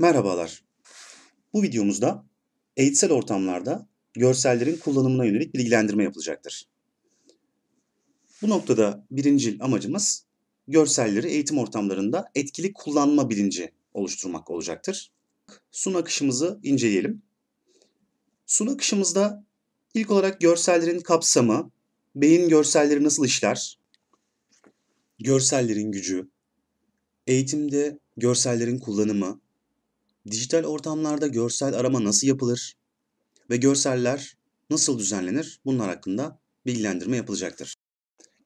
Merhabalar. Bu videomuzda eğitsel ortamlarda görsellerin kullanımına yönelik bilgilendirme yapılacaktır. Bu noktada birincil amacımız görselleri eğitim ortamlarında etkili kullanma bilinci oluşturmak olacaktır. Sun akışımızı inceleyelim. Sun akışımızda ilk olarak görsellerin kapsamı, beyin görselleri nasıl işler, görsellerin gücü, eğitimde görsellerin kullanımı, Dijital ortamlarda görsel arama nasıl yapılır ve görseller nasıl düzenlenir? Bunlar hakkında bilgilendirme yapılacaktır.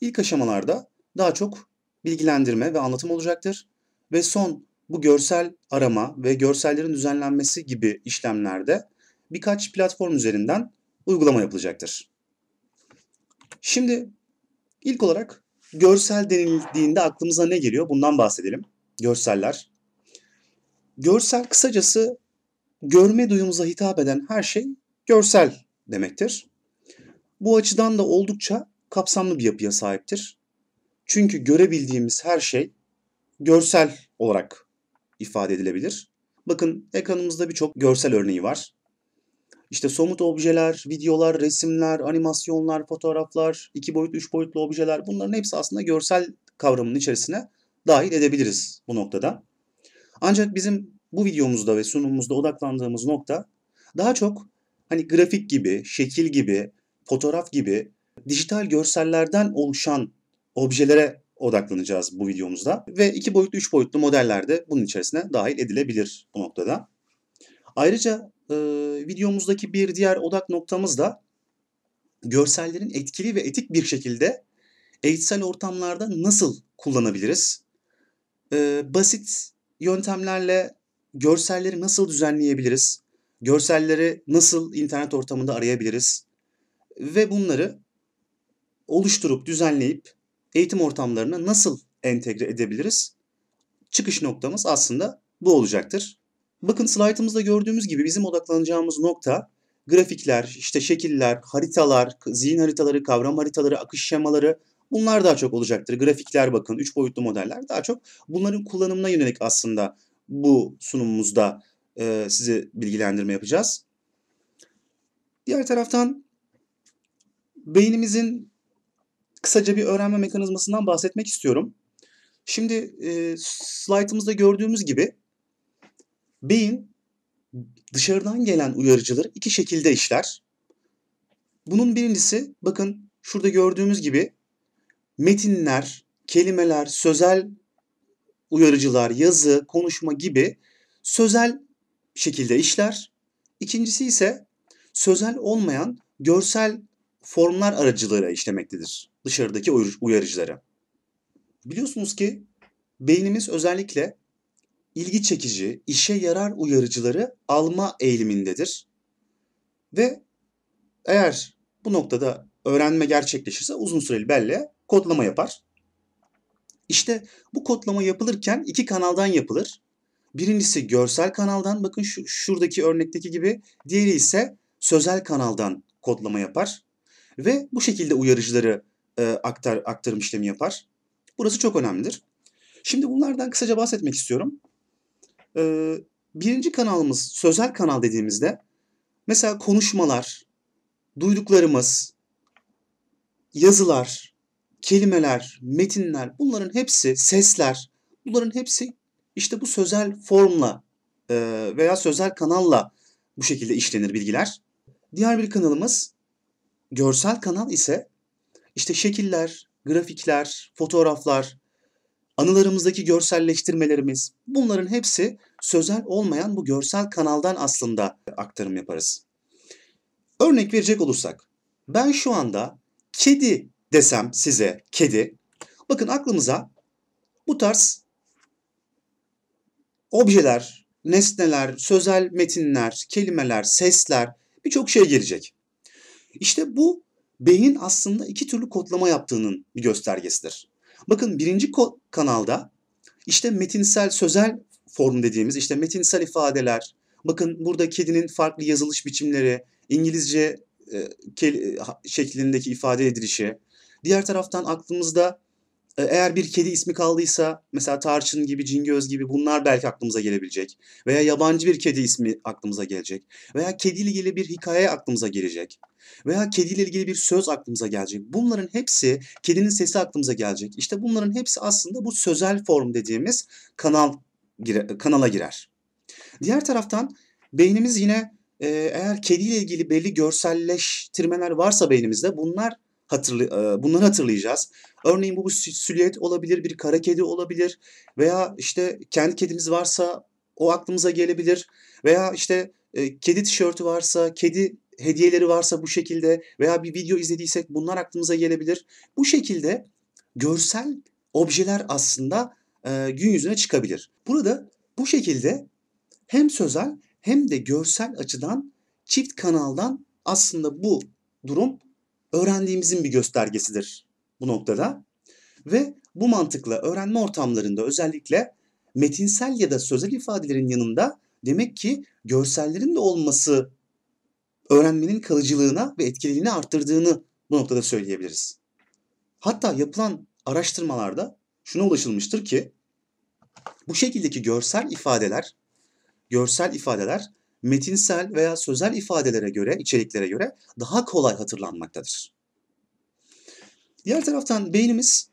İlk aşamalarda daha çok bilgilendirme ve anlatım olacaktır ve son bu görsel arama ve görsellerin düzenlenmesi gibi işlemlerde birkaç platform üzerinden uygulama yapılacaktır. Şimdi ilk olarak görsel denildiğinde aklımıza ne geliyor? Bundan bahsedelim. Görseller. Görsel kısacası görme duyumuza hitap eden her şey görsel demektir. Bu açıdan da oldukça kapsamlı bir yapıya sahiptir. Çünkü görebildiğimiz her şey görsel olarak ifade edilebilir. Bakın ekranımızda birçok görsel örneği var. İşte somut objeler, videolar, resimler, animasyonlar, fotoğraflar, iki boyutlu, üç boyutlu objeler bunların hepsi aslında görsel kavramının içerisine dahil edebiliriz bu noktada. Ancak bizim bu videomuzda ve sunumumuzda odaklandığımız nokta daha çok hani grafik gibi, şekil gibi, fotoğraf gibi dijital görsellerden oluşan objelere odaklanacağız bu videomuzda. Ve iki boyutlu, üç boyutlu modeller de bunun içerisine dahil edilebilir bu noktada. Ayrıca e, videomuzdaki bir diğer odak noktamız da görsellerin etkili ve etik bir şekilde eğitsel ortamlarda nasıl kullanabiliriz? E, basit yöntemlerle görselleri nasıl düzenleyebiliriz? Görselleri nasıl internet ortamında arayabiliriz? Ve bunları oluşturup düzenleyip eğitim ortamlarına nasıl entegre edebiliriz? Çıkış noktamız aslında bu olacaktır. Bakın slaytımızda gördüğümüz gibi bizim odaklanacağımız nokta grafikler, işte şekiller, haritalar, zihin haritaları, kavram haritaları, akış şemaları, Bunlar daha çok olacaktır. Grafikler bakın, üç boyutlu modeller daha çok bunların kullanımına yönelik aslında bu sunumumuzda e, size bilgilendirme yapacağız. Diğer taraftan beynimizin kısaca bir öğrenme mekanizmasından bahsetmek istiyorum. Şimdi e, slaytımızda gördüğümüz gibi beyin dışarıdan gelen uyarıcılar iki şekilde işler. Bunun birincisi bakın şurada gördüğümüz gibi metinler, kelimeler, sözel uyarıcılar, yazı, konuşma gibi sözel şekilde işler. İkincisi ise sözel olmayan görsel formlar aracılığıyla işlemektedir dışarıdaki uyarıcıları. Biliyorsunuz ki beynimiz özellikle ilgi çekici, işe yarar uyarıcıları alma eğilimindedir. Ve eğer bu noktada öğrenme gerçekleşirse uzun süreli belleğe kodlama yapar. İşte bu kodlama yapılırken iki kanaldan yapılır. Birincisi görsel kanaldan bakın şu, şuradaki örnekteki gibi. Diğeri ise sözel kanaldan kodlama yapar. Ve bu şekilde uyarıcıları e, aktar, aktarım işlemi yapar. Burası çok önemlidir. Şimdi bunlardan kısaca bahsetmek istiyorum. Ee, birinci kanalımız sözel kanal dediğimizde mesela konuşmalar, duyduklarımız, yazılar, kelimeler, metinler bunların hepsi, sesler bunların hepsi işte bu sözel formla e, veya sözel kanalla bu şekilde işlenir bilgiler. Diğer bir kanalımız görsel kanal ise işte şekiller, grafikler, fotoğraflar, anılarımızdaki görselleştirmelerimiz bunların hepsi sözel olmayan bu görsel kanaldan aslında aktarım yaparız. Örnek verecek olursak ben şu anda kedi desem size kedi. Bakın aklımıza bu tarz objeler, nesneler, sözel metinler, kelimeler, sesler birçok şey gelecek. İşte bu beyin aslında iki türlü kodlama yaptığının bir göstergesidir. Bakın birinci kanalda işte metinsel sözel form dediğimiz işte metinsel ifadeler, bakın burada kedinin farklı yazılış biçimleri, İngilizce e, şeklindeki ifade edilişi, Diğer taraftan aklımızda e, eğer bir kedi ismi kaldıysa mesela tarçın gibi, cingöz gibi bunlar belki aklımıza gelebilecek. Veya yabancı bir kedi ismi aklımıza gelecek. Veya kediyle ilgili bir hikaye aklımıza gelecek. Veya kediyle ilgili bir söz aklımıza gelecek. Bunların hepsi kedinin sesi aklımıza gelecek. İşte bunların hepsi aslında bu sözel form dediğimiz kanal kanala girer. Diğer taraftan beynimiz yine e, eğer kediyle ilgili belli görselleştirmeler varsa beynimizde bunlar hatırlı, bunları hatırlayacağız. Örneğin bu bir silüet olabilir, bir kara kedi olabilir veya işte kendi kedimiz varsa o aklımıza gelebilir veya işte e, kedi tişörtü varsa, kedi hediyeleri varsa bu şekilde veya bir video izlediysek bunlar aklımıza gelebilir. Bu şekilde görsel objeler aslında e, gün yüzüne çıkabilir. Burada bu şekilde hem sözel hem de görsel açıdan çift kanaldan aslında bu durum öğrendiğimizin bir göstergesidir bu noktada. Ve bu mantıkla öğrenme ortamlarında özellikle metinsel ya da sözel ifadelerin yanında demek ki görsellerin de olması öğrenmenin kalıcılığına ve etkiliğini arttırdığını bu noktada söyleyebiliriz. Hatta yapılan araştırmalarda şuna ulaşılmıştır ki bu şekildeki görsel ifadeler görsel ifadeler metinsel veya sözel ifadelere göre, içeriklere göre daha kolay hatırlanmaktadır. Diğer taraftan beynimiz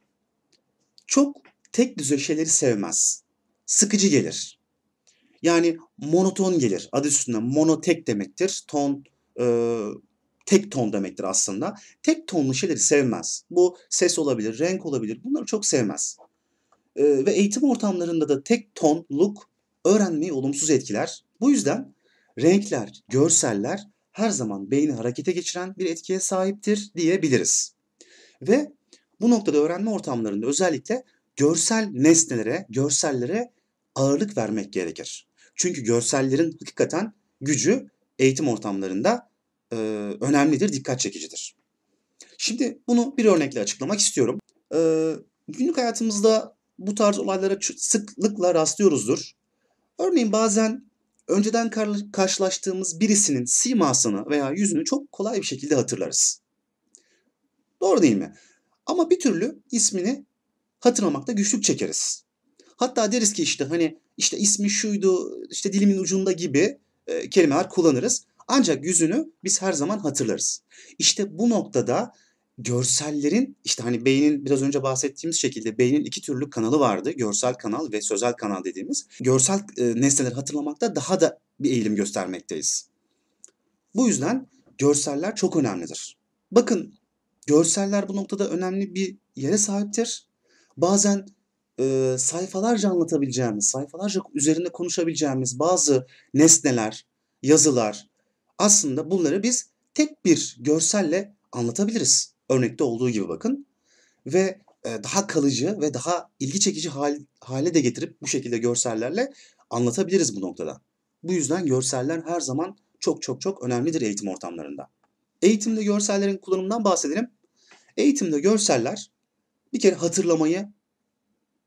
çok tek düze şeyleri sevmez. Sıkıcı gelir. Yani monoton gelir. Adı üstünde monotek demektir. Ton, e, tek ton demektir aslında. Tek tonlu şeyleri sevmez. Bu ses olabilir, renk olabilir. Bunları çok sevmez. E, ve eğitim ortamlarında da tek tonluk öğrenmeyi olumsuz etkiler. Bu yüzden renkler, görseller her zaman beyni harekete geçiren bir etkiye sahiptir diyebiliriz. Ve bu noktada öğrenme ortamlarında özellikle görsel nesnelere, görsellere ağırlık vermek gerekir. Çünkü görsellerin hakikaten gücü eğitim ortamlarında e, önemlidir, dikkat çekicidir. Şimdi bunu bir örnekle açıklamak istiyorum. E, günlük hayatımızda bu tarz olaylara sıklıkla rastlıyoruzdur. Örneğin bazen önceden karşılaştığımız birisinin simasını veya yüzünü çok kolay bir şekilde hatırlarız. Doğru değil mi? Ama bir türlü ismini hatırlamakta güçlük çekeriz. Hatta deriz ki işte hani işte ismi şuydu, işte dilimin ucunda gibi e, kelimeler kullanırız. Ancak yüzünü biz her zaman hatırlarız. İşte bu noktada görsellerin işte hani beynin biraz önce bahsettiğimiz şekilde beynin iki türlü kanalı vardı. Görsel kanal ve sözel kanal dediğimiz. Görsel e, nesneleri hatırlamakta daha da bir eğilim göstermekteyiz. Bu yüzden görseller çok önemlidir. Bakın görseller bu noktada önemli bir yere sahiptir. Bazen e, sayfalarca anlatabileceğimiz, sayfalarca üzerinde konuşabileceğimiz bazı nesneler, yazılar aslında bunları biz tek bir görselle anlatabiliriz örnekte olduğu gibi bakın. Ve e, daha kalıcı ve daha ilgi çekici hale de getirip bu şekilde görsellerle anlatabiliriz bu noktada. Bu yüzden görseller her zaman çok çok çok önemlidir eğitim ortamlarında. Eğitimde görsellerin kullanımından bahsedelim. Eğitimde görseller bir kere hatırlamayı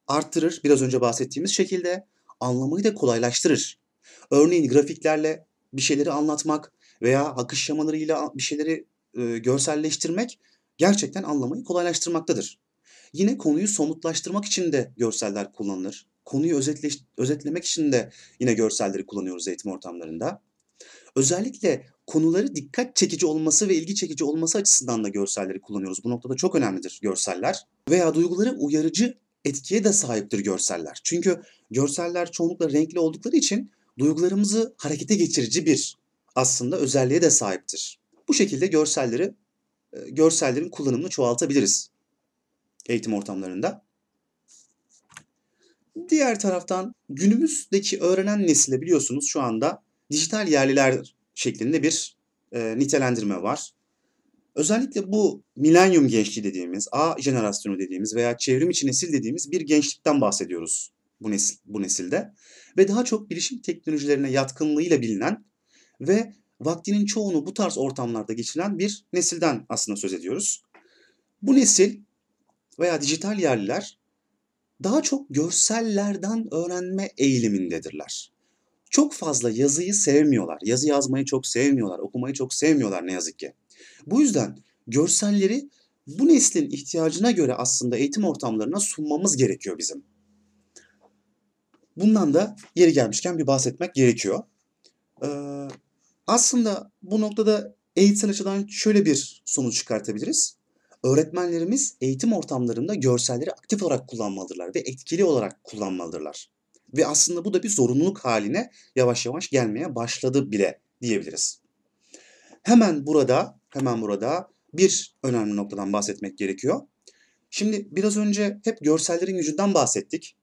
arttırır biraz önce bahsettiğimiz şekilde anlamayı da kolaylaştırır. Örneğin grafiklerle bir şeyleri anlatmak veya akış şemalarıyla bir şeyleri e, görselleştirmek gerçekten anlamayı kolaylaştırmaktadır. Yine konuyu somutlaştırmak için de görseller kullanılır. Konuyu özetleş, özetlemek için de yine görselleri kullanıyoruz eğitim ortamlarında. Özellikle konuları dikkat çekici olması ve ilgi çekici olması açısından da görselleri kullanıyoruz. Bu noktada çok önemlidir görseller. Veya duyguları uyarıcı etkiye de sahiptir görseller. Çünkü görseller çoğunlukla renkli oldukları için duygularımızı harekete geçirici bir aslında özelliğe de sahiptir. Bu şekilde görselleri e, görsellerin kullanımını çoğaltabiliriz eğitim ortamlarında. Diğer taraftan günümüzdeki öğrenen nesile biliyorsunuz şu anda dijital yerliler şeklinde bir e, nitelendirme var. Özellikle bu milenyum gençliği dediğimiz, A jenerasyonu dediğimiz veya çevrim içi nesil dediğimiz bir gençlikten bahsediyoruz bu, nesil, bu nesilde. Ve daha çok bilişim teknolojilerine yatkınlığıyla bilinen ve vaktinin çoğunu bu tarz ortamlarda geçiren bir nesilden aslında söz ediyoruz. Bu nesil veya dijital yerliler daha çok görsellerden öğrenme eğilimindedirler. Çok fazla yazıyı sevmiyorlar. Yazı yazmayı çok sevmiyorlar, okumayı çok sevmiyorlar ne yazık ki. Bu yüzden görselleri bu neslin ihtiyacına göre aslında eğitim ortamlarına sunmamız gerekiyor bizim. Bundan da yeri gelmişken bir bahsetmek gerekiyor. Aslında bu noktada eğitsel açıdan şöyle bir sonuç çıkartabiliriz. Öğretmenlerimiz eğitim ortamlarında görselleri aktif olarak kullanmalıdırlar ve etkili olarak kullanmalıdırlar. Ve aslında bu da bir zorunluluk haline yavaş yavaş gelmeye başladı bile diyebiliriz. Hemen burada, hemen burada bir önemli noktadan bahsetmek gerekiyor. Şimdi biraz önce hep görsellerin gücünden bahsettik.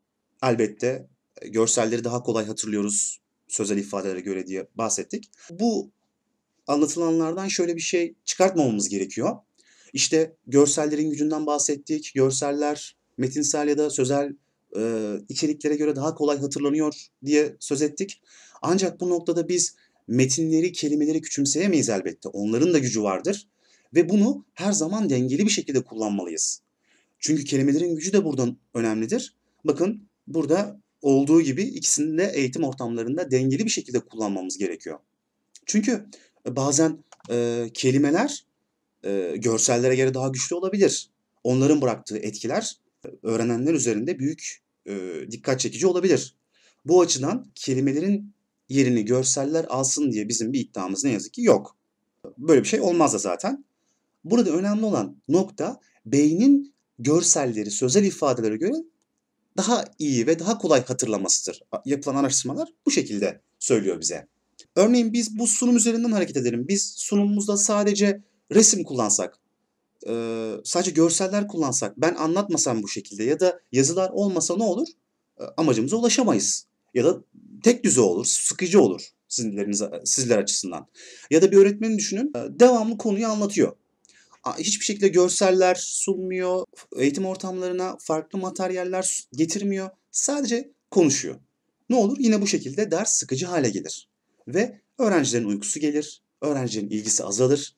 Elbette görselleri daha kolay hatırlıyoruz sözel ifadelere göre diye bahsettik. Bu anlatılanlardan şöyle bir şey çıkartmamamız gerekiyor. İşte görsellerin gücünden bahsettik. Görseller metinsel ya da sözel e, içeriklere göre daha kolay hatırlanıyor diye söz ettik. Ancak bu noktada biz metinleri, kelimeleri küçümseyemeyiz elbette. Onların da gücü vardır ve bunu her zaman dengeli bir şekilde kullanmalıyız. Çünkü kelimelerin gücü de buradan önemlidir. Bakın burada olduğu gibi ikisini de eğitim ortamlarında dengeli bir şekilde kullanmamız gerekiyor. Çünkü e, bazen e, kelimeler e, görsellere göre daha güçlü olabilir. Onların bıraktığı etkiler e, öğrenenler üzerinde büyük e, dikkat çekici olabilir. Bu açıdan kelimelerin yerini görseller alsın diye bizim bir iddiamız ne yazık ki yok. Böyle bir şey olmaz da zaten. Burada önemli olan nokta beynin görselleri, sözel ifadelere göre daha iyi ve daha kolay hatırlamasıdır. Yapılan araştırmalar bu şekilde söylüyor bize. Örneğin biz bu sunum üzerinden hareket edelim. Biz sunumumuzda sadece resim kullansak, e, sadece görseller kullansak, ben anlatmasam bu şekilde ya da yazılar olmasa ne olur? E, amacımıza ulaşamayız. Ya da tek düze olur, sıkıcı olur sizleriniz, sizler açısından. Ya da bir öğretmeni düşünün, e, devamlı konuyu anlatıyor hiçbir şekilde görseller sunmuyor. Eğitim ortamlarına farklı materyaller getirmiyor. Sadece konuşuyor. Ne olur yine bu şekilde ders sıkıcı hale gelir. Ve öğrencilerin uykusu gelir. Öğrencilerin ilgisi azalır.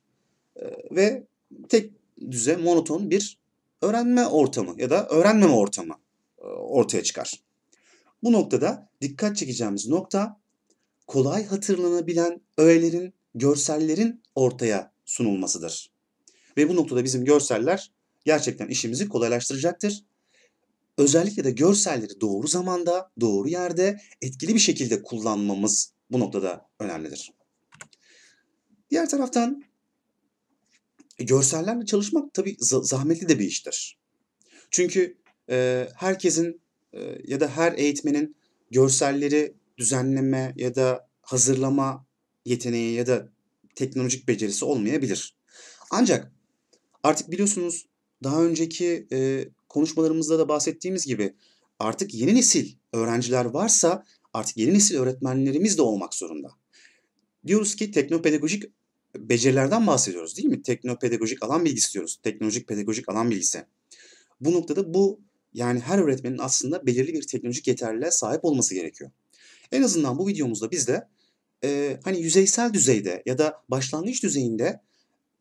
E, ve tek düze monoton bir öğrenme ortamı ya da öğrenmeme ortamı e, ortaya çıkar. Bu noktada dikkat çekeceğimiz nokta kolay hatırlanabilen öğelerin, görsellerin ortaya sunulmasıdır. Ve bu noktada bizim görseller gerçekten işimizi kolaylaştıracaktır. Özellikle de görselleri doğru zamanda, doğru yerde etkili bir şekilde kullanmamız bu noktada önemlidir. Diğer taraftan e, görsellerle çalışmak tabii zahmetli de bir iştir. Çünkü e, herkesin e, ya da her eğitmenin görselleri düzenleme ya da hazırlama yeteneği ya da teknolojik becerisi olmayabilir. Ancak Artık biliyorsunuz daha önceki e, konuşmalarımızda da bahsettiğimiz gibi artık yeni nesil öğrenciler varsa artık yeni nesil öğretmenlerimiz de olmak zorunda. Diyoruz ki teknopedagojik becerilerden bahsediyoruz değil mi? Teknopedagojik alan bilgisi diyoruz. Teknolojik pedagojik alan bilgisi. Bu noktada bu yani her öğretmenin aslında belirli bir teknolojik yeterliliğe sahip olması gerekiyor. En azından bu videomuzda biz de e, hani yüzeysel düzeyde ya da başlangıç düzeyinde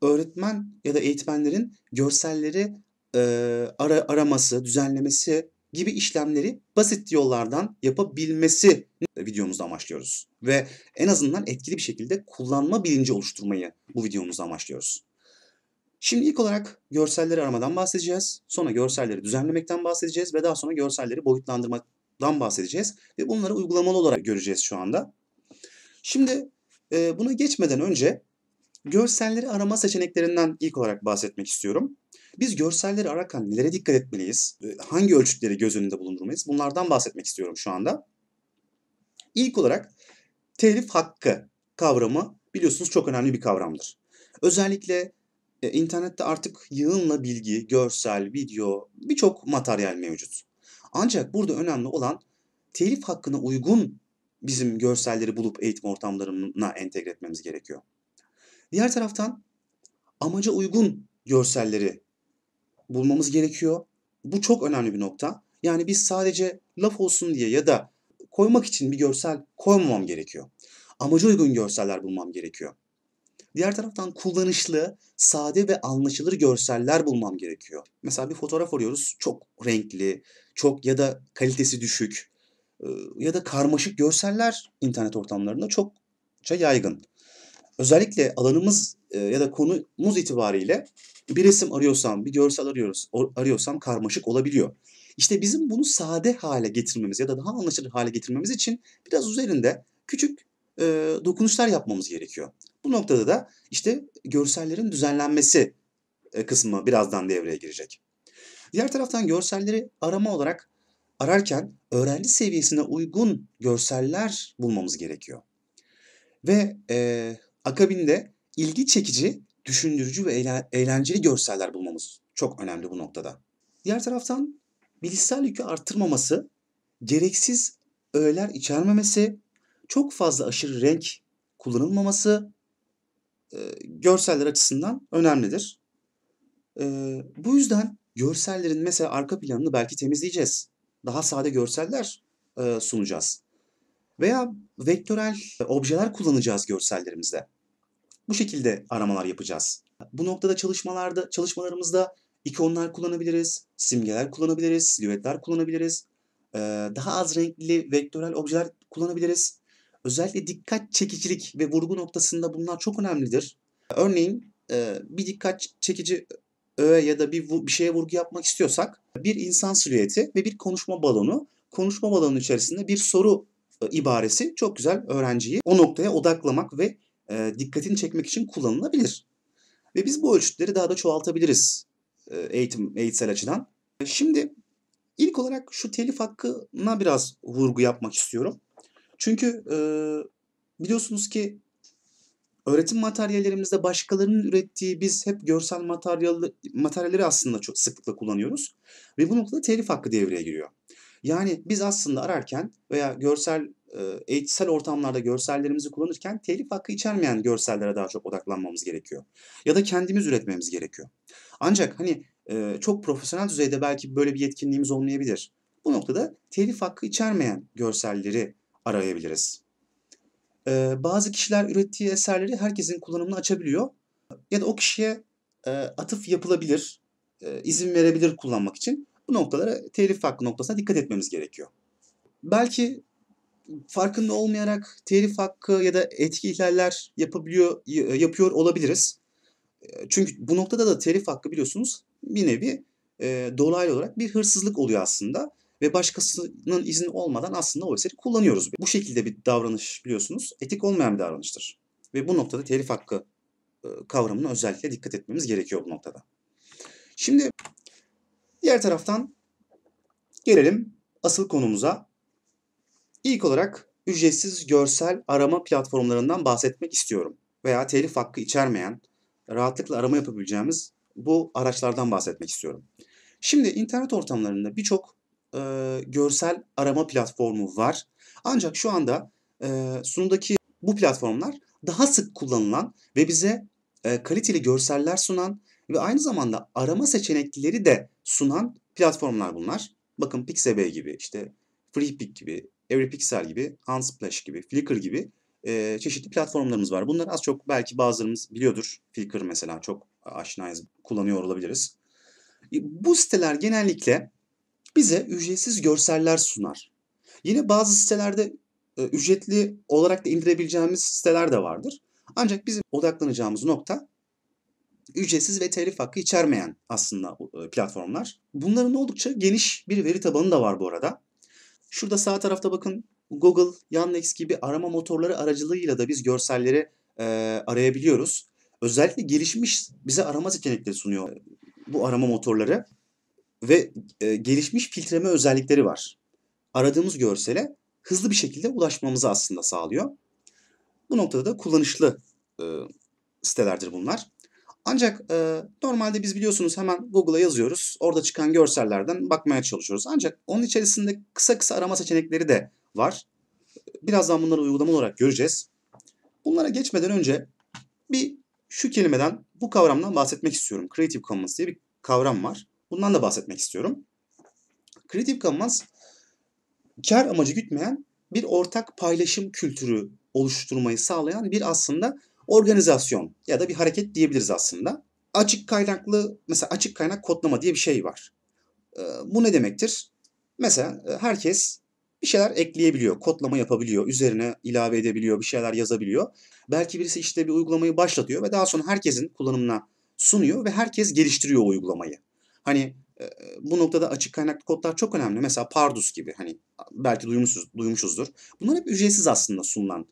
öğretmen ya da eğitmenlerin görselleri e, ara, araması, düzenlemesi gibi işlemleri basit yollardan yapabilmesi videomuzda amaçlıyoruz. Ve en azından etkili bir şekilde kullanma bilinci oluşturmayı bu videomuzda amaçlıyoruz. Şimdi ilk olarak görselleri aramadan bahsedeceğiz. Sonra görselleri düzenlemekten bahsedeceğiz ve daha sonra görselleri boyutlandırmadan bahsedeceğiz. Ve bunları uygulamalı olarak göreceğiz şu anda. Şimdi e, buna geçmeden önce görselleri arama seçeneklerinden ilk olarak bahsetmek istiyorum. Biz görselleri ararken nelere dikkat etmeliyiz? Hangi ölçütleri göz önünde bulundurmalıyız? Bunlardan bahsetmek istiyorum şu anda. İlk olarak telif hakkı kavramı biliyorsunuz çok önemli bir kavramdır. Özellikle e, internette artık yığınla bilgi, görsel, video birçok materyal mevcut. Ancak burada önemli olan telif hakkına uygun bizim görselleri bulup eğitim ortamlarına entegre etmemiz gerekiyor. Diğer taraftan amaca uygun görselleri bulmamız gerekiyor. Bu çok önemli bir nokta. Yani biz sadece laf olsun diye ya da koymak için bir görsel koymamam gerekiyor. Amaca uygun görseller bulmam gerekiyor. Diğer taraftan kullanışlı, sade ve anlaşılır görseller bulmam gerekiyor. Mesela bir fotoğraf arıyoruz. Çok renkli, çok ya da kalitesi düşük ıı, ya da karmaşık görseller internet ortamlarında çokça yaygın özellikle alanımız e, ya da konumuz itibariyle bir resim arıyorsam, bir görsel arıyoruz, arıyorsam karmaşık olabiliyor. İşte bizim bunu sade hale getirmemiz ya da daha anlaşılır hale getirmemiz için biraz üzerinde küçük e, dokunuşlar yapmamız gerekiyor. Bu noktada da işte görsellerin düzenlenmesi e, kısmı birazdan devreye girecek. Diğer taraftan görselleri arama olarak ararken öğrenci seviyesine uygun görseller bulmamız gerekiyor. Ve e, Akabinde ilgi çekici, düşündürücü ve eğlenceli görseller bulmamız çok önemli bu noktada. Diğer taraftan bilişsel yükü artırmaması, gereksiz öğeler içermemesi, çok fazla aşırı renk kullanılmaması e, görseller açısından önemlidir. E, bu yüzden görsellerin mesela arka planını belki temizleyeceğiz. Daha sade görseller e, sunacağız veya vektörel objeler kullanacağız görsellerimizde. Bu şekilde aramalar yapacağız. Bu noktada çalışmalarda çalışmalarımızda ikonlar kullanabiliriz, simgeler kullanabiliriz, silüetler kullanabiliriz. Ee, daha az renkli vektörel objeler kullanabiliriz. Özellikle dikkat çekicilik ve vurgu noktasında bunlar çok önemlidir. Örneğin e, bir dikkat çekici öğe ya da bir, bir şeye vurgu yapmak istiyorsak bir insan silüeti ve bir konuşma balonu konuşma balonun içerisinde bir soru e, ibaresi çok güzel öğrenciyi o noktaya odaklamak ve e, dikkatini çekmek için kullanılabilir. Ve biz bu ölçütleri daha da çoğaltabiliriz e, eğitim eğitsel açıdan. E, şimdi ilk olarak şu telif hakkına biraz vurgu yapmak istiyorum. Çünkü e, biliyorsunuz ki öğretim materyallerimizde başkalarının ürettiği biz hep görsel materyal, materyalleri aslında çok sıklıkla kullanıyoruz. Ve bu noktada telif hakkı devreye giriyor. Yani biz aslında ararken veya görsel e, eğitsel ortamlarda görsellerimizi kullanırken telif hakkı içermeyen görsellere daha çok odaklanmamız gerekiyor. Ya da kendimiz üretmemiz gerekiyor. Ancak hani e, çok profesyonel düzeyde belki böyle bir yetkinliğimiz olmayabilir. Bu noktada telif hakkı içermeyen görselleri arayabiliriz. E, bazı kişiler ürettiği eserleri herkesin kullanımını açabiliyor. Ya da o kişiye atıf yapılabilir, izin verebilir kullanmak için. Bu noktalara telif hakkı noktasına dikkat etmemiz gerekiyor. Belki farkında olmayarak telif hakkı ya da etki ihlaller yapabiliyor e, yapıyor olabiliriz. E, çünkü bu noktada da telif hakkı biliyorsunuz bir nevi e, dolaylı olarak bir hırsızlık oluyor aslında ve başkasının izni olmadan aslında o eseri kullanıyoruz. Bu şekilde bir davranış biliyorsunuz etik olmayan bir davranıştır. Ve bu noktada telif hakkı e, kavramına özellikle dikkat etmemiz gerekiyor bu noktada. Şimdi Diğer taraftan gelelim asıl konumuza. İlk olarak ücretsiz görsel arama platformlarından bahsetmek istiyorum. Veya telif hakkı içermeyen, rahatlıkla arama yapabileceğimiz bu araçlardan bahsetmek istiyorum. Şimdi internet ortamlarında birçok e, görsel arama platformu var. Ancak şu anda e, sunudaki bu platformlar daha sık kullanılan ve bize e, kaliteli görseller sunan ve aynı zamanda arama seçenekleri de sunan platformlar bunlar. Bakın Pixabay gibi, işte FreePic gibi, EveryPixel gibi, Unsplash gibi, Flickr gibi e, çeşitli platformlarımız var. Bunları az çok belki bazılarımız biliyordur. Flickr mesela çok aşinayız, kullanıyor olabiliriz. E, bu siteler genellikle bize ücretsiz görseller sunar. Yine bazı sitelerde e, ücretli olarak da indirebileceğimiz siteler de vardır. Ancak bizim odaklanacağımız nokta ücretsiz ve telif hakkı içermeyen aslında e, platformlar. Bunların oldukça geniş bir veri tabanı da var bu arada. Şurada sağ tarafta bakın Google, Yandex gibi arama motorları aracılığıyla da biz görselleri e, arayabiliyoruz. Özellikle gelişmiş bize arama seçenekleri sunuyor e, bu arama motorları ve e, gelişmiş filtreme özellikleri var. Aradığımız görsele hızlı bir şekilde ulaşmamızı aslında sağlıyor. Bu noktada da kullanışlı e, sitelerdir bunlar. Ancak e, normalde biz biliyorsunuz hemen Google'a yazıyoruz. Orada çıkan görsellerden bakmaya çalışıyoruz. Ancak onun içerisinde kısa kısa arama seçenekleri de var. Birazdan bunları uygulama olarak göreceğiz. Bunlara geçmeden önce bir şu kelimeden, bu kavramdan bahsetmek istiyorum. Creative Commons diye bir kavram var. Bundan da bahsetmek istiyorum. Creative Commons kar amacı gütmeyen bir ortak paylaşım kültürü oluşturmayı sağlayan bir aslında organizasyon ya da bir hareket diyebiliriz aslında. Açık kaynaklı mesela açık kaynak kodlama diye bir şey var. Ee, bu ne demektir? Mesela e, herkes bir şeyler ekleyebiliyor, kodlama yapabiliyor, üzerine ilave edebiliyor, bir şeyler yazabiliyor. Belki birisi işte bir uygulamayı başlatıyor ve daha sonra herkesin kullanımına sunuyor ve herkes geliştiriyor o uygulamayı. Hani e, bu noktada açık kaynaklı kodlar çok önemli. Mesela Pardus gibi hani belki duymuşuz, duymuşuzdur. Bunlar hep ücretsiz aslında sunulan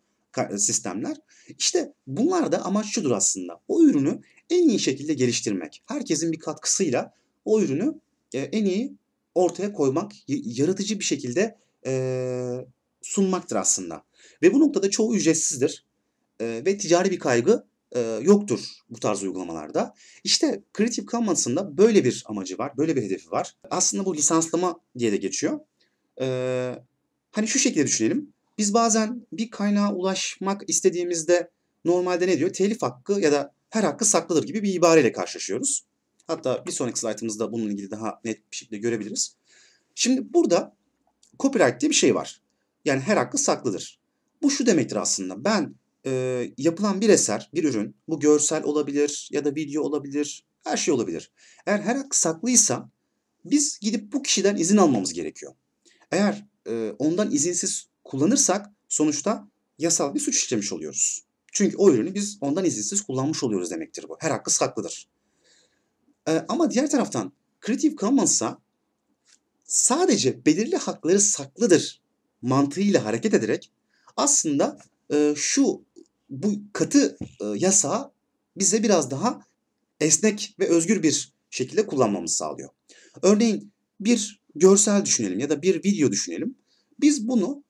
e, sistemler. İşte bunlar da amaç şudur aslında. O ürünü en iyi şekilde geliştirmek. Herkesin bir katkısıyla o ürünü e, en iyi ortaya koymak, yaratıcı bir şekilde e, sunmaktır aslında. Ve bu noktada çoğu ücretsizdir ve ticari bir kaygı yoktur bu tarz uygulamalarda. İşte Creative Commons'ın da böyle bir amacı var, böyle bir hedefi var. Aslında bu lisanslama diye de geçiyor. Hani şu şekilde düşünelim. Biz bazen bir kaynağa ulaşmak istediğimizde normalde ne diyor? Telif hakkı ya da her hakkı saklıdır gibi bir ibareyle karşılaşıyoruz. Hatta bir sonraki slaytımızda bununla ilgili daha net bir şekilde görebiliriz. Şimdi burada copyright diye bir şey var. Yani her hakkı saklıdır. Bu şu demektir aslında. Ben e, yapılan bir eser, bir ürün, bu görsel olabilir ya da video olabilir, her şey olabilir. Eğer her hakkı saklıysa biz gidip bu kişiden izin almamız gerekiyor. Eğer e, ondan izinsiz kullanırsak sonuçta yasal bir suç işlemiş oluyoruz. Çünkü o ürünü biz ondan izinsiz kullanmış oluyoruz demektir bu. Her hakkı saklıdır. Ee, ama diğer taraftan Creative Commons'a sadece belirli hakları saklıdır mantığıyla hareket ederek aslında e, şu bu katı e, yasa bize biraz daha esnek ve özgür bir şekilde kullanmamızı sağlıyor. Örneğin bir görsel düşünelim ya da bir video düşünelim. Biz bunu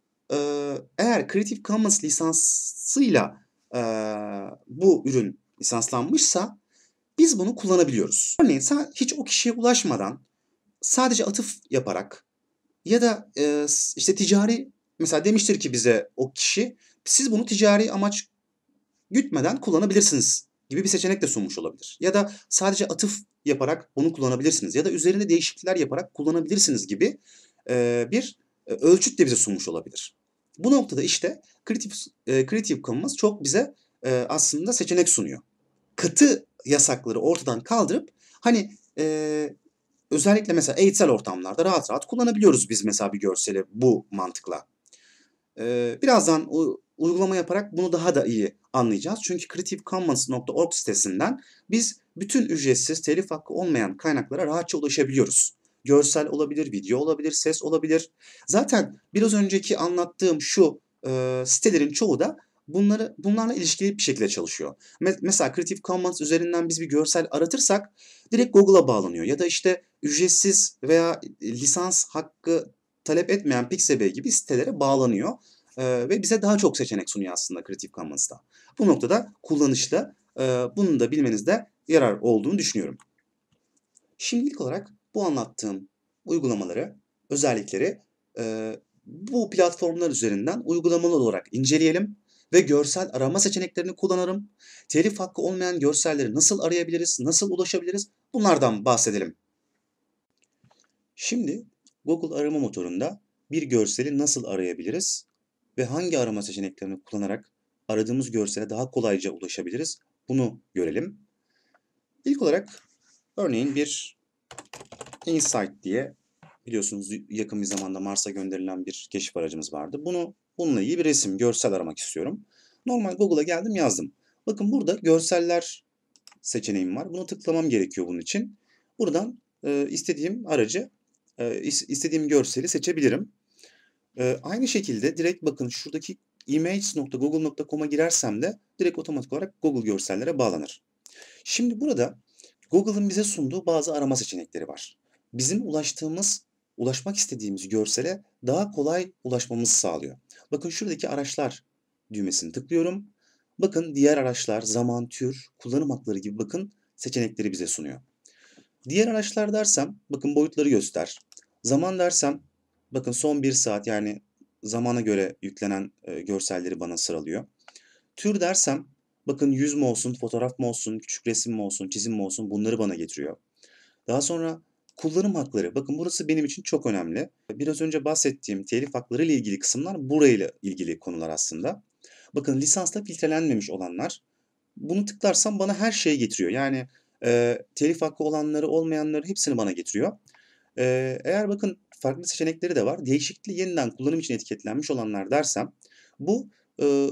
eğer Creative Commons lisansıyla e, bu ürün lisanslanmışsa biz bunu kullanabiliyoruz. Örneğin sen hiç o kişiye ulaşmadan sadece atıf yaparak ya da e, işte ticari mesela demiştir ki bize o kişi siz bunu ticari amaç gütmeden kullanabilirsiniz gibi bir seçenek de sunmuş olabilir. Ya da sadece atıf yaparak bunu kullanabilirsiniz ya da üzerinde değişiklikler yaparak kullanabilirsiniz gibi e, bir ölçüt de bize sunmuş olabilir. Bu noktada işte Creative, e, Creative Commons çok bize e, aslında seçenek sunuyor. Katı yasakları ortadan kaldırıp hani e, özellikle mesela eğitsel ortamlarda rahat rahat kullanabiliyoruz biz mesela bir görseli bu mantıkla. E, birazdan o uygulama yaparak bunu daha da iyi anlayacağız. Çünkü creativecommons.org sitesinden biz bütün ücretsiz telif hakkı olmayan kaynaklara rahatça ulaşabiliyoruz görsel olabilir, video olabilir, ses olabilir. Zaten biraz önceki anlattığım şu e, sitelerin çoğu da bunları bunlarla ilişkili bir şekilde çalışıyor. Mesela Creative Commons üzerinden biz bir görsel aratırsak direkt Google'a bağlanıyor ya da işte ücretsiz veya e, lisans hakkı talep etmeyen Pixabay gibi sitelere bağlanıyor ee, ve bize daha çok seçenek sunuyor aslında Creative Commons'ta. Bu noktada kullanışlı, e, bunu da bilmenizde yarar olduğunu düşünüyorum. Şimdilik olarak bu anlattığım uygulamaları, özellikleri e, bu platformlar üzerinden uygulamalı olarak inceleyelim ve görsel arama seçeneklerini kullanırım. Telif hakkı olmayan görselleri nasıl arayabiliriz, nasıl ulaşabiliriz bunlardan bahsedelim. Şimdi Google arama motorunda bir görseli nasıl arayabiliriz ve hangi arama seçeneklerini kullanarak aradığımız görsele daha kolayca ulaşabiliriz bunu görelim. İlk olarak örneğin bir InSight diye biliyorsunuz yakın bir zamanda Mars'a gönderilen bir keşif aracımız vardı. Bunu bununla iyi bir resim, görsel aramak istiyorum. Normal Google'a geldim yazdım. Bakın burada görseller seçeneğim var. Bunu tıklamam gerekiyor bunun için. Buradan e, istediğim aracı, e, istediğim görseli seçebilirim. E, aynı şekilde direkt bakın şuradaki image.google.com'a girersem de direkt otomatik olarak Google görsellere bağlanır. Şimdi burada Google'ın bize sunduğu bazı arama seçenekleri var. Bizim ulaştığımız, ulaşmak istediğimiz görsele daha kolay ulaşmamızı sağlıyor. Bakın şuradaki araçlar düğmesini tıklıyorum. Bakın diğer araçlar, zaman, tür, kullanım hakları gibi bakın seçenekleri bize sunuyor. Diğer araçlar dersem bakın boyutları göster. Zaman dersem bakın son bir saat yani zamana göre yüklenen e, görselleri bana sıralıyor. Tür dersem Bakın yüz mü olsun, fotoğraf mı olsun, küçük resim mi olsun, çizim mi olsun bunları bana getiriyor. Daha sonra kullanım hakları. Bakın burası benim için çok önemli. Biraz önce bahsettiğim telif hakları ile ilgili kısımlar burayla ilgili konular aslında. Bakın lisansla filtrelenmemiş olanlar. Bunu tıklarsam bana her şeyi getiriyor. Yani e, telif hakkı olanları olmayanları hepsini bana getiriyor. E, eğer bakın farklı seçenekleri de var. Değişikliği yeniden kullanım için etiketlenmiş olanlar dersem bu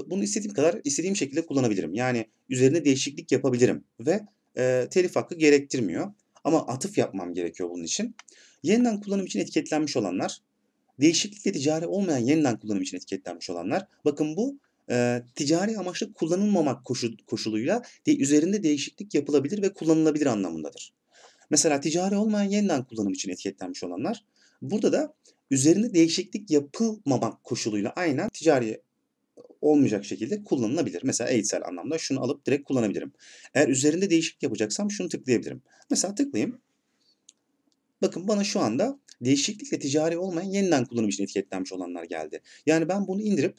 bunu istediğim kadar istediğim şekilde kullanabilirim. Yani üzerine değişiklik yapabilirim ve e, telif hakkı gerektirmiyor. Ama atıf yapmam gerekiyor bunun için. Yeniden kullanım için etiketlenmiş olanlar, değişiklikle ticari olmayan yeniden kullanım için etiketlenmiş olanlar. Bakın bu e, ticari amaçlı kullanılmamak koşu, koşuluyla de, üzerinde değişiklik yapılabilir ve kullanılabilir anlamındadır. Mesela ticari olmayan yeniden kullanım için etiketlenmiş olanlar. Burada da üzerinde değişiklik yapılmamak koşuluyla aynen ticari olmayacak şekilde kullanılabilir. Mesela eğitsel anlamda şunu alıp direkt kullanabilirim. Eğer üzerinde değişiklik yapacaksam şunu tıklayabilirim. Mesela tıklayayım. Bakın bana şu anda değişiklikle ticari olmayan yeniden kullanım için etiketlenmiş olanlar geldi. Yani ben bunu indirip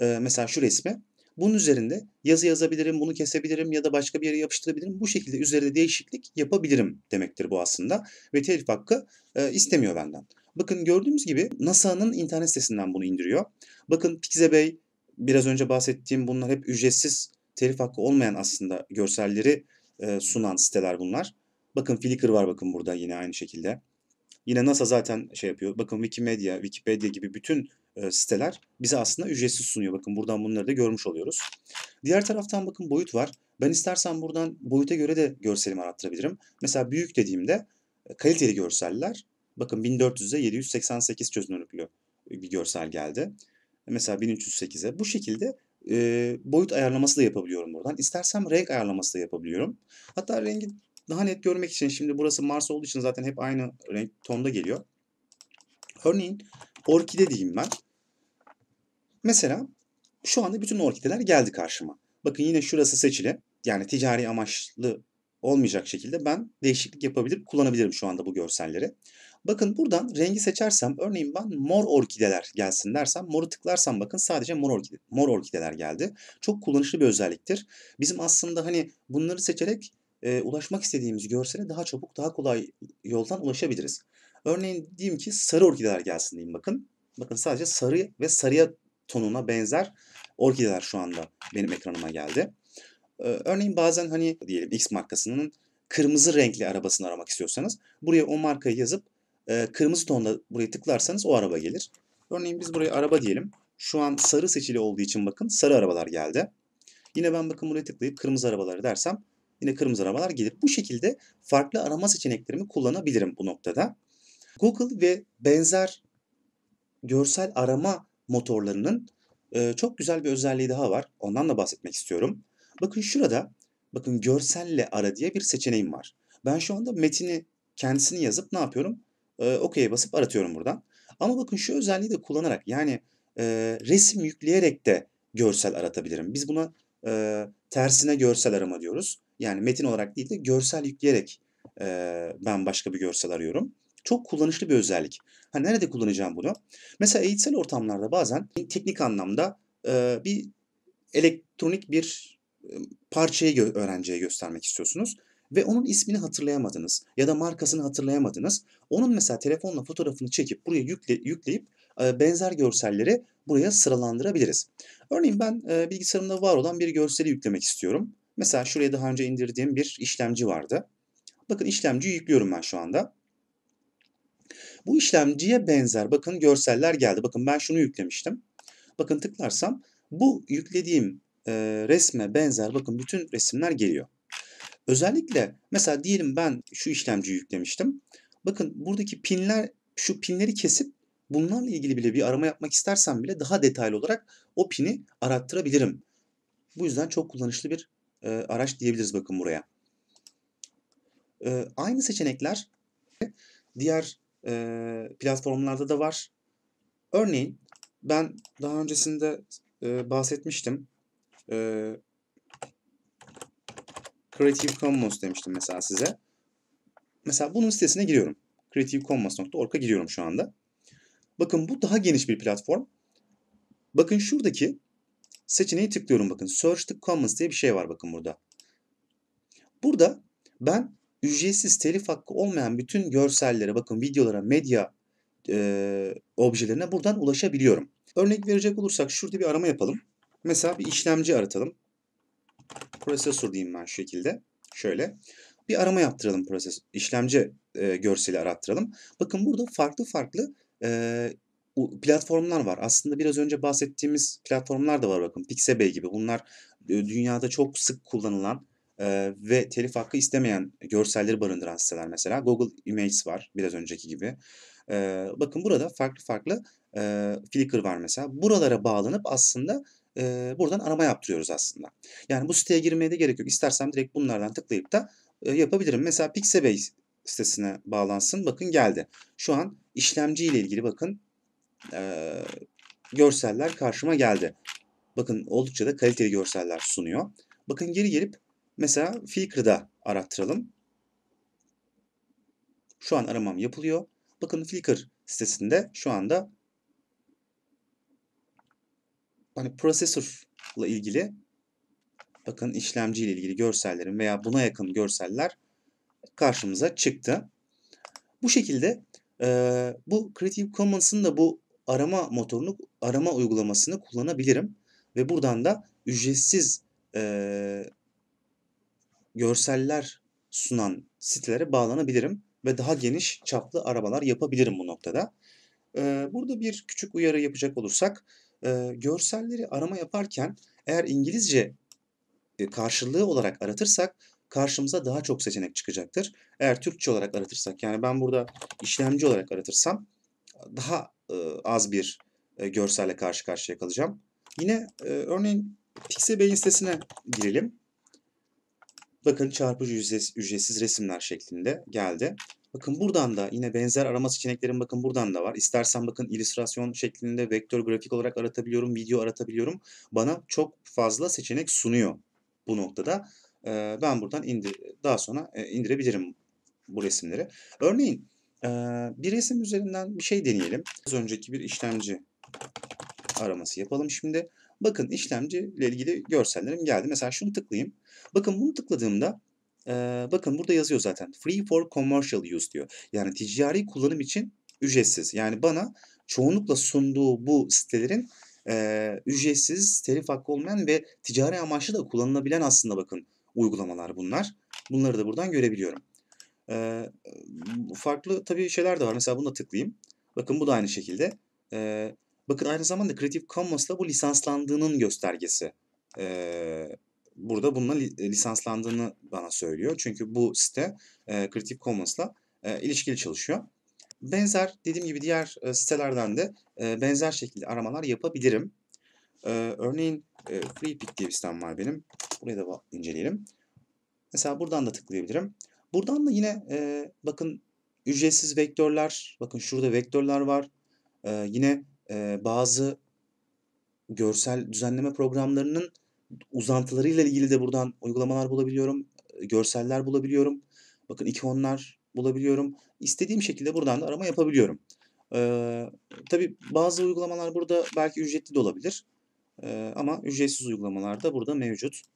e, mesela şu resmi bunun üzerinde yazı yazabilirim, bunu kesebilirim ya da başka bir yere yapıştırabilirim. Bu şekilde üzerinde değişiklik yapabilirim demektir bu aslında. Ve telif hakkı e, istemiyor benden. Bakın gördüğümüz gibi NASA'nın internet sitesinden bunu indiriyor. Bakın Pixabay biraz önce bahsettiğim bunlar hep ücretsiz telif hakkı olmayan aslında görselleri e, sunan siteler bunlar. Bakın Flickr var bakın burada yine aynı şekilde. Yine NASA zaten şey yapıyor. Bakın Wikimedia, Wikipedia gibi bütün e, siteler bize aslında ücretsiz sunuyor. Bakın buradan bunları da görmüş oluyoruz. Diğer taraftan bakın boyut var. Ben istersen buradan boyuta göre de görselimi arattırabilirim. Mesela büyük dediğimde e, kaliteli görseller bakın 1400'e 788 çözünürlüklü bir görsel geldi mesela 1308'e bu şekilde e, boyut ayarlaması da yapabiliyorum buradan. İstersem renk ayarlaması da yapabiliyorum. Hatta rengi daha net görmek için şimdi burası Mars olduğu için zaten hep aynı renk tonda geliyor. Örneğin orkide diyeyim ben. Mesela şu anda bütün orkideler geldi karşıma. Bakın yine şurası seçili. Yani ticari amaçlı olmayacak şekilde ben değişiklik yapabilir, kullanabilirim şu anda bu görselleri. Bakın buradan rengi seçersem örneğin ben mor orkideler gelsin dersem moru tıklarsam bakın sadece mor, orkide, mor orkideler geldi. Çok kullanışlı bir özelliktir. Bizim aslında hani bunları seçerek e, ulaşmak istediğimiz görsele daha çabuk daha kolay yoldan ulaşabiliriz. Örneğin diyeyim ki sarı orkideler gelsin diyeyim bakın. Bakın sadece sarı ve sarıya tonuna benzer orkideler şu anda benim ekranıma geldi. Ee, örneğin bazen hani diyelim X markasının kırmızı renkli arabasını aramak istiyorsanız buraya o markayı yazıp ee, kırmızı tonla burayı tıklarsanız o araba gelir. Örneğin biz buraya araba diyelim. Şu an sarı seçili olduğu için bakın sarı arabalar geldi. Yine ben bakın buraya tıklayıp kırmızı arabaları dersem yine kırmızı arabalar gelir. Bu şekilde farklı arama seçeneklerimi kullanabilirim bu noktada. Google ve benzer görsel arama motorlarının e, çok güzel bir özelliği daha var. Ondan da bahsetmek istiyorum. Bakın şurada bakın görselle ara diye bir seçeneğim var. Ben şu anda metini kendisini yazıp ne yapıyorum? OK'ye basıp aratıyorum buradan. Ama bakın şu özelliği de kullanarak yani e, resim yükleyerek de görsel aratabilirim. Biz buna e, tersine görsel arama diyoruz. Yani metin olarak değil de görsel yükleyerek e, ben başka bir görsel arıyorum. Çok kullanışlı bir özellik. Ha, nerede kullanacağım bunu? Mesela eğitsel ortamlarda bazen teknik anlamda e, bir elektronik bir parçayı gö öğrenciye göstermek istiyorsunuz ve onun ismini hatırlayamadınız ya da markasını hatırlayamadınız. Onun mesela telefonla fotoğrafını çekip buraya yükle, yükleyip e, benzer görselleri buraya sıralandırabiliriz. Örneğin ben e, bilgisayarımda var olan bir görseli yüklemek istiyorum. Mesela şuraya daha önce indirdiğim bir işlemci vardı. Bakın işlemciyi yüklüyorum ben şu anda. Bu işlemciye benzer bakın görseller geldi. Bakın ben şunu yüklemiştim. Bakın tıklarsam bu yüklediğim e, resme benzer bakın bütün resimler geliyor. Özellikle mesela diyelim ben şu işlemci yüklemiştim. Bakın buradaki pinler şu pinleri kesip bunlarla ilgili bile bir arama yapmak istersen bile daha detaylı olarak o pini arattırabilirim. Bu yüzden çok kullanışlı bir e, araç diyebiliriz bakın buraya. E, aynı seçenekler diğer e, platformlarda da var. Örneğin ben daha öncesinde e, bahsetmiştim. E, Creative Commons demiştim mesela size. Mesela bunun sitesine giriyorum. creativecommons.org'a giriyorum şu anda. Bakın bu daha geniş bir platform. Bakın şuradaki seçeneği tıklıyorum bakın. Search the Commons diye bir şey var bakın burada. Burada ben ücretsiz telif hakkı olmayan bütün görsellere bakın videolara, medya e, objelerine buradan ulaşabiliyorum. Örnek verecek olursak şurada bir arama yapalım. Mesela bir işlemci aratalım. Prosesör diyeyim ben şu şekilde. Şöyle. Bir arama yaptıralım proses işlemci e, görseli arattıralım. Bakın burada farklı farklı e, platformlar var. Aslında biraz önce bahsettiğimiz platformlar da var bakın. Pixabay gibi. Bunlar e, dünyada çok sık kullanılan e, ve telif hakkı istemeyen görselleri barındıran siteler mesela. Google Images var biraz önceki gibi. E, bakın burada farklı farklı e, Flickr var mesela. Buralara bağlanıp aslında e, buradan arama yaptırıyoruz aslında. Yani bu siteye girmeye de gerek yok. İstersem direkt bunlardan tıklayıp da e, yapabilirim. Mesela Pixabay sitesine bağlansın. Bakın geldi. Şu an işlemci ile ilgili bakın e, görseller karşıma geldi. Bakın oldukça da kaliteli görseller sunuyor. Bakın geri gelip mesela Flickr'da arattıralım. Şu an aramam yapılıyor. Bakın Flickr sitesinde şu anda hani prosesörle ilgili bakın işlemciyle ilgili görsellerin veya buna yakın görseller karşımıza çıktı. Bu şekilde e, bu Creative Commons'ın da bu arama motorunu, arama uygulamasını kullanabilirim. Ve buradan da ücretsiz e, görseller sunan sitelere bağlanabilirim. Ve daha geniş çaplı arabalar yapabilirim bu noktada. E, burada bir küçük uyarı yapacak olursak e, görselleri arama yaparken eğer İngilizce e, karşılığı olarak aratırsak karşımıza daha çok seçenek çıkacaktır. Eğer Türkçe olarak aratırsak yani ben burada işlemci olarak aratırsam daha e, az bir e, görselle karşı karşıya kalacağım. Yine e, örneğin Pixabay sitesine girelim. Bakın çarpıcı ücretsiz resimler şeklinde geldi. Bakın buradan da yine benzer arama seçeneklerim bakın buradan da var. İstersen bakın illüstrasyon şeklinde vektör grafik olarak aratabiliyorum, video aratabiliyorum. Bana çok fazla seçenek sunuyor bu noktada. Ee, ben buradan indir daha sonra e, indirebilirim bu resimleri. Örneğin e, bir resim üzerinden bir şey deneyelim. Az önceki bir işlemci araması yapalım şimdi. Bakın işlemci ile ilgili görsellerim geldi. Mesela şunu tıklayayım. Bakın bunu tıkladığımda e, bakın burada yazıyor zaten. Free for commercial use diyor. Yani ticari kullanım için ücretsiz. Yani bana çoğunlukla sunduğu bu sitelerin e, ücretsiz, telif hakkı olmayan ve ticari amaçlı da kullanılabilen aslında bakın uygulamalar bunlar. Bunları da buradan görebiliyorum. E, farklı tabii şeyler de var. Mesela bunu da tıklayayım. Bakın bu da aynı şekilde. E, bakın aynı zamanda Creative Commons'la bu lisanslandığının göstergesi. E, burada bununla e, lisanslandığını bana söylüyor. Çünkü bu site e, Creative Commons'la e, ilişkili çalışıyor. Benzer dediğim gibi diğer e, sitelerden de e, benzer şekilde aramalar yapabilirim. E, örneğin e, FreePick diye bir sitem var benim. Buraya da inceleyelim. Mesela buradan da tıklayabilirim. Buradan da yine e, bakın ücretsiz vektörler. Bakın şurada vektörler var. E, yine e, bazı görsel düzenleme programlarının uzantılarıyla ilgili de buradan uygulamalar bulabiliyorum. E, görseller bulabiliyorum. Bakın ikonlar bulabiliyorum. İstediğim şekilde buradan da arama yapabiliyorum. Ee, tabii bazı uygulamalar burada belki ücretli de olabilir. Ee, ama ücretsiz uygulamalar da burada mevcut.